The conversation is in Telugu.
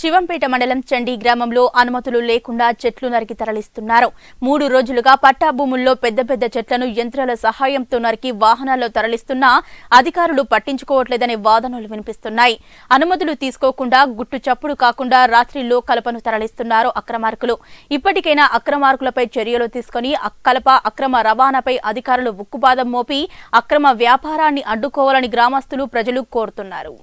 శివంపేట మండలం చండీ గ్రామంలో అనుమతులు లేకుండా చెట్లు నరికి తరలిస్తున్నారు మూడు రోజులుగా పట్టా భూముల్లో పెద్ద పెద్ద చెట్లను యంత్రాల సహాయంతో నరికి వాహనాల్లో తరలిస్తున్నా అధికారులు పట్టించుకోవట్లేదనే వాదనలు వినిపిస్తున్నాయి అనుమతులు తీసుకోకుండా గుట్టు చప్పుడు కాకుండా రాత్రిలో కలపను తరలిస్తున్నారు అక్రమార్కులు ఇప్పటికైనా అక్రమార్కులపై చర్యలు తీసుకుని కలప అక్రమ రవాణాపై అధికారులు ఉక్కుపాదం మోపి అక్రమ వ్యాపారాన్ని అడ్డుకోవాలని గ్రామస్తులు ప్రజలు కోరుతున్నారు